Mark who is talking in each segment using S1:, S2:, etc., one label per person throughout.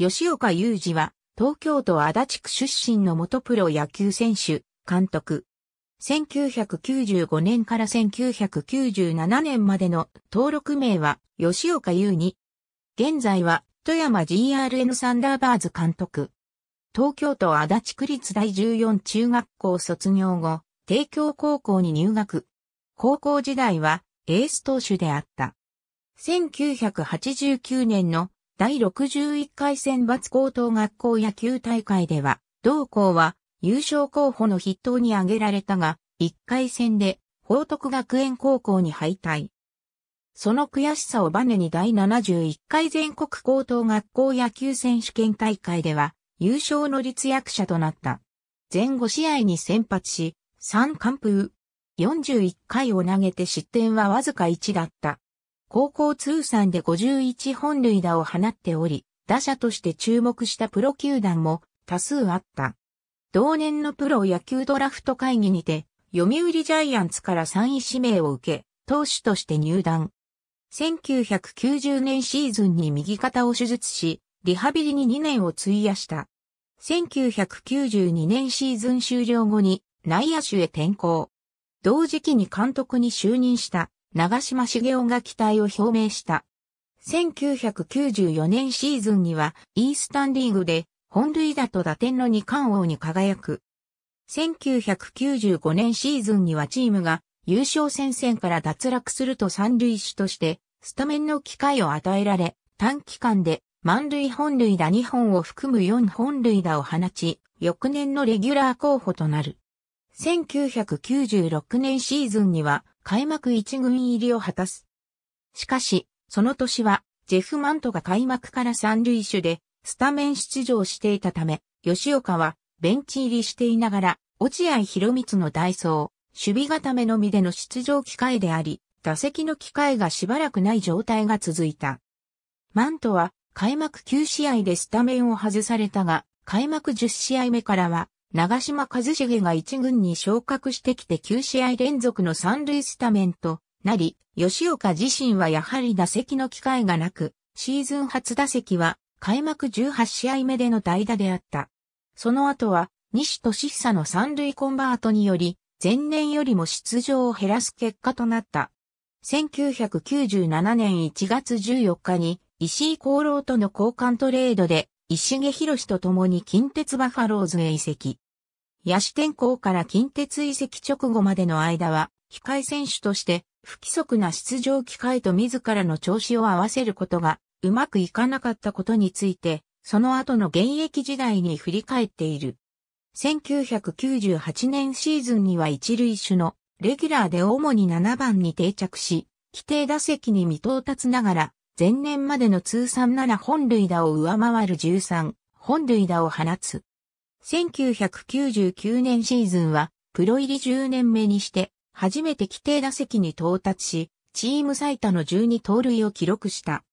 S1: 吉岡雄二は、東京都足立区出身の元プロ野球選手、監督。1995年から1997年までの登録名は吉岡雄二。現在は富山 GRN サンダーバーズ監督。東京都足立区立第14中学校卒業後、帝京高校に入学。高校時代はエース投手であった。1989年の第61回選抜高等学校野球大会では、同校は優勝候補の筆頭に挙げられたが、1回戦で報徳学園高校に敗退。その悔しさをバネに第71回全国高等学校野球選手権大会では、優勝の立役者となった。前後試合に先発し、3完封。41回を投げて失点はわずか1だった。高校通算で51本塁打を放っており、打者として注目したプロ球団も多数あった。同年のプロ野球ドラフト会議にて、読売ジャイアンツから3位指名を受け、投手として入団。1990年シーズンに右肩を手術し、リハビリに2年を費やした。1992年シーズン終了後に内野手へ転向。同時期に監督に就任した長島茂雄が期待を表明した。1994年シーズンには、イースタンリーグで、本塁打と打点の二冠王に輝く。1995年シーズンにはチームが優勝戦線から脱落すると三塁手としてスタメンの機会を与えられ、短期間で満塁本塁打2本を含む4本塁打を放ち、翌年のレギュラー候補となる。1996年シーズンには開幕一軍入りを果たす。しかし、その年は、ジェフ・マントが開幕から三塁手で、スタメン出場していたため、吉岡は、ベンチ入りしていながら、落合博光の代走、守備固めのみでの出場機会であり、打席の機会がしばらくない状態が続いた。マントは、開幕9試合でスタメンを外されたが、開幕10試合目からは、長島和重が一軍に昇格してきて9試合連続の三塁スタメンとなり、吉岡自身はやはり打席の機会がなく、シーズン初打席は開幕18試合目での代打であった。その後は、西俊久の三塁コンバートにより、前年よりも出場を減らす結果となった。1997年1月14日に、石井功労との交換トレードで、石毛博と共に近鉄バファローズへ移籍。野手転向から近鉄移籍直後までの間は、控え選手として不規則な出場機会と自らの調子を合わせることがうまくいかなかったことについて、その後の現役時代に振り返っている。1998年シーズンには一塁手のレギュラーで主に7番に定着し、規定打席に未到達ながら前年までの通算7本塁打を上回る13本塁打を放つ。1999年シーズンは、プロ入り10年目にして、初めて規定打席に到達し、チーム最多の12盗塁を記録した。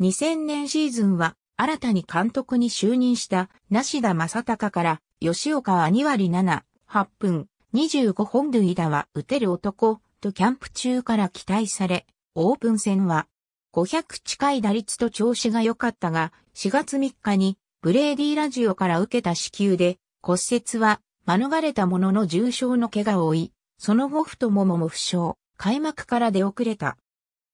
S1: 2000年シーズンは、新たに監督に就任した梨田正隆から吉岡は2割7、8分、25本塁打は打てる男とキャンプ中から期待され、オープン戦は500近い打率と調子が良かったが、4月3日にブレーディラジオから受けた支給で骨折は免れたものの重傷の怪我を負い、その後太ももも負傷、開幕から出遅れた。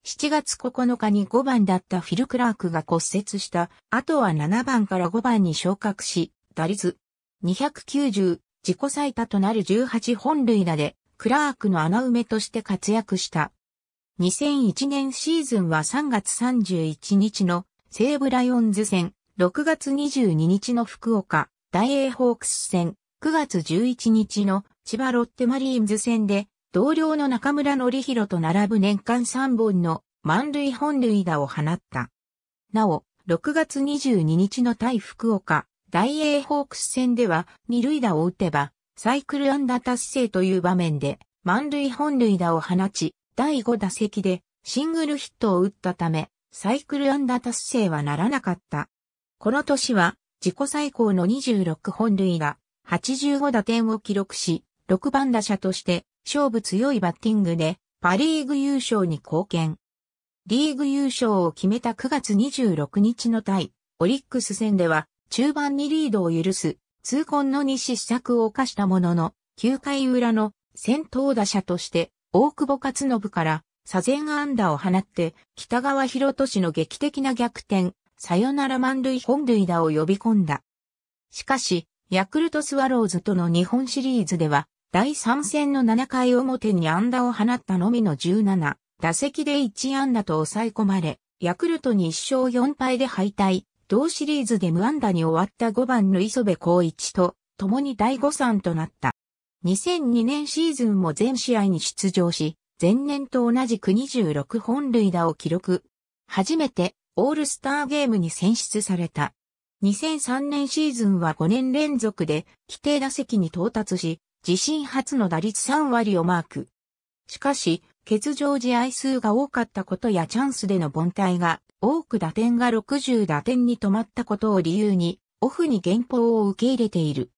S1: 7月9日に5番だったフィル・クラークが骨折した、あとは7番から5番に昇格し、打率290、自己最多となる18本塁打で、クラークの穴埋めとして活躍した。2001年シーズンは3月31日の西武ライオンズ戦、6月22日の福岡、大英ホークス戦、9月11日の千葉ロッテマリーンズ戦で、同僚の中村則弘と並ぶ年間3本の満塁本塁打を放った。なお、6月22日の対福岡、大英ホークス戦では、二塁打を打てば、サイクル安打達成という場面で、満塁本塁打を放ち、第5打席でシングルヒットを打ったため、サイクル安打達成はならなかった。この年は自己最高の26本塁打、85打点を記録し、6番打者として勝負強いバッティングでパリーグ優勝に貢献。リーグ優勝を決めた9月26日の対オリックス戦では中盤にリードを許す痛恨の西試策を犯したものの9回裏の先頭打者として大久保勝信から左前安打を放って、北川博都氏の劇的な逆転、さよなら満塁本塁打を呼び込んだ。しかし、ヤクルトスワローズとの日本シリーズでは、第3戦の7回表に安打を放ったのみの17、打席で1安打と抑え込まれ、ヤクルトに1勝4敗で敗退、同シリーズで無安打に終わった5番の磯部光一と、共に第5三となった。2002年シーズンも全試合に出場し、前年と同じく26本塁打を記録。初めてオールスターゲームに選出された。2003年シーズンは5年連続で規定打席に到達し、自身初の打率3割をマーク。しかし、欠場試合数が多かったことやチャンスでの凡退が多く打点が60打点に止まったことを理由に、オフに原稿を受け入れている。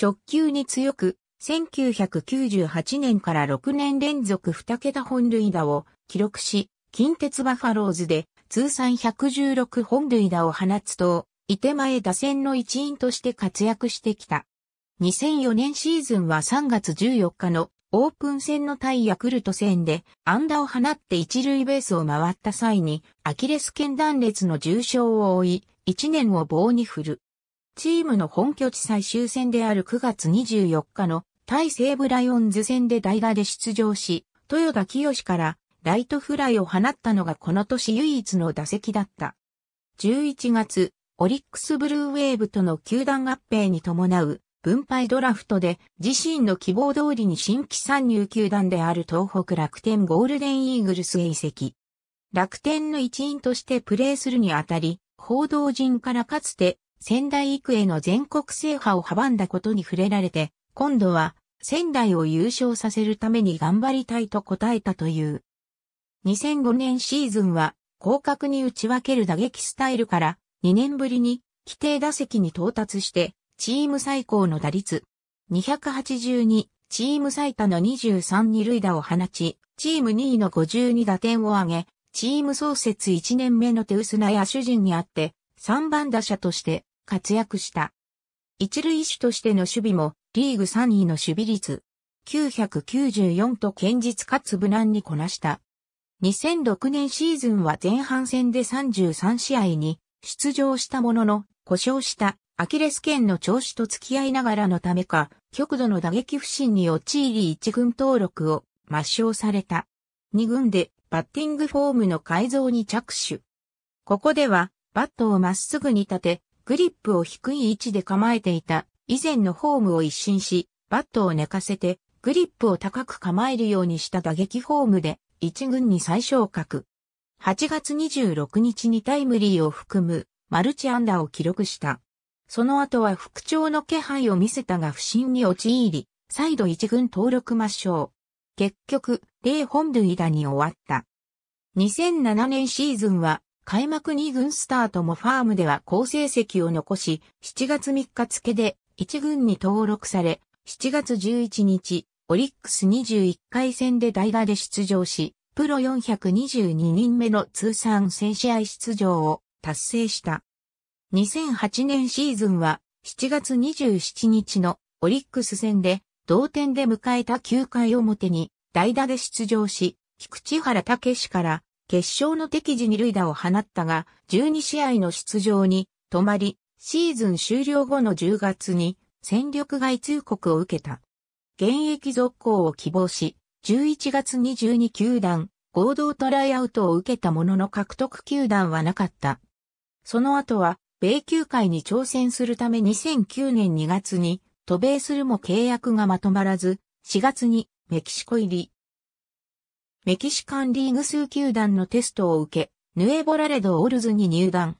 S1: 直球に強く、1998年から6年連続2桁本塁打を記録し、近鉄バファローズで通算116本塁打を放つと、伊手前打線の一員として活躍してきた。2004年シーズンは3月14日のオープン戦の対ヤクルト戦でアンダを放って一塁ベースを回った際にアキレス腱断裂の重傷を負い、1年を棒に振る。チームの本拠地最終戦である9月24日の対西武ライオンズ戦で代打で出場し、豊田清からライトフライを放ったのがこの年唯一の打席だった。11月、オリックスブルーウェーブとの球団合併に伴う分配ドラフトで自身の希望通りに新規参入球団である東北楽天ゴールデンイーグルスへ移籍。楽天の一員としてプレーするにあたり、報道陣からかつて仙台育英の全国制覇を阻んだことに触れられて、今度は仙台を優勝させるために頑張りたいと答えたという。2005年シーズンは広角に打ち分ける打撃スタイルから2年ぶりに規定打席に到達してチーム最高の打率282チーム最多の23二塁打を放ちチーム2位の52打点を挙げチーム創設1年目の手薄な野手陣にあって3番打者として活躍した。一塁手としての守備もリーグ3位の守備率、994と堅実かつ無難にこなした。2006年シーズンは前半戦で33試合に出場したものの、故障したアキレス腱の調子と付き合いながらのためか、極度の打撃不振に陥り1軍登録を抹消された。2軍でバッティングフォームの改造に着手。ここでは、バットをまっすぐに立て、グリップを低い位置で構えていた以前のフォームを一新し、バットを寝かせて、グリップを高く構えるようにした打撃フォームで、一軍に再昇格。8月26日にタイムリーを含む、マルチアンダーを記録した。その後は復調の気配を見せたが不審に陥り、再度一軍登録抹消。結局、0本塁打に終わった。2007年シーズンは、開幕2軍スタートもファームでは好成績を残し、7月3日付で1軍に登録され、7月11日、オリックス21回戦で代打で出場し、プロ422人目の通算1000試合出場を達成した。2008年シーズンは7月27日のオリックス戦で同点で迎えた9回表に代打で出場し、菊池原武史から決勝の敵時二塁打を放ったが、12試合の出場に止まり、シーズン終了後の10月に戦力外通告を受けた。現役続行を希望し、11月22球団合同トライアウトを受けたものの獲得球団はなかった。その後は、米球界に挑戦するため2009年2月に渡米するも契約がまとまらず、4月にメキシコ入り。メキシカンリーグ数球団のテストを受け、ヌエボラレドオールズに入団。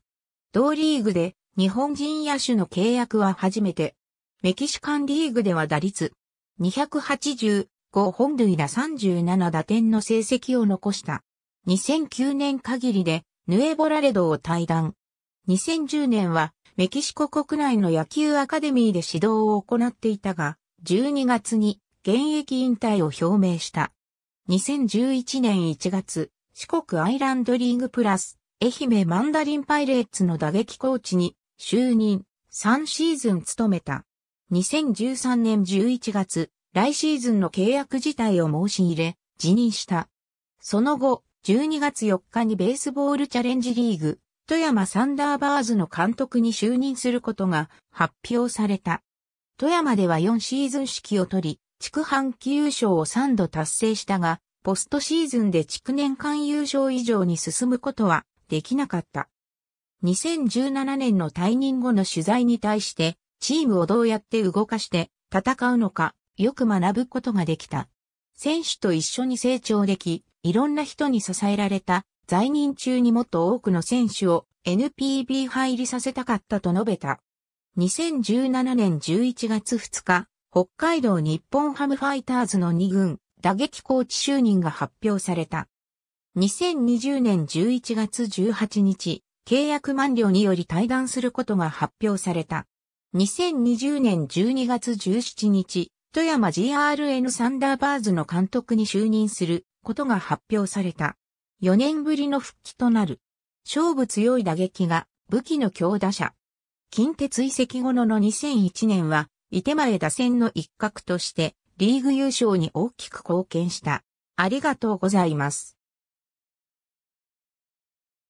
S1: 同リーグで日本人野手の契約は初めて。メキシカンリーグでは打率285本塁打37打点の成績を残した。2009年限りでヌエボラレドを退団。2010年はメキシコ国内の野球アカデミーで指導を行っていたが、12月に現役引退を表明した。2011年1月、四国アイランドリーグプラス、愛媛マンダリンパイレーツの打撃コーチに就任、3シーズン務めた。2013年11月、来シーズンの契約自体を申し入れ、辞任した。その後、12月4日にベースボールチャレンジリーグ、富山サンダーバーズの監督に就任することが発表された。富山では4シーズン指揮を取り、地区半期優勝を3度達成したが、ポストシーズンで地区年間優勝以上に進むことはできなかった。2017年の退任後の取材に対して、チームをどうやって動かして戦うのか、よく学ぶことができた。選手と一緒に成長でき、いろんな人に支えられた、在任中にもっと多くの選手を NPB 入りさせたかったと述べた。2017年11月2日、北海道日本ハムファイターズの2軍、打撃コーチ就任が発表された。2020年11月18日、契約満了により退団することが発表された。2020年12月17日、富山 GRN サンダーバーズの監督に就任することが発表された。4年ぶりの復帰となる。勝負強い打撃が武器の強打者。近鉄移籍後のの2001年は、伊手前打線の一角として、リーグ優勝に大きく貢献した。ありがとうございます。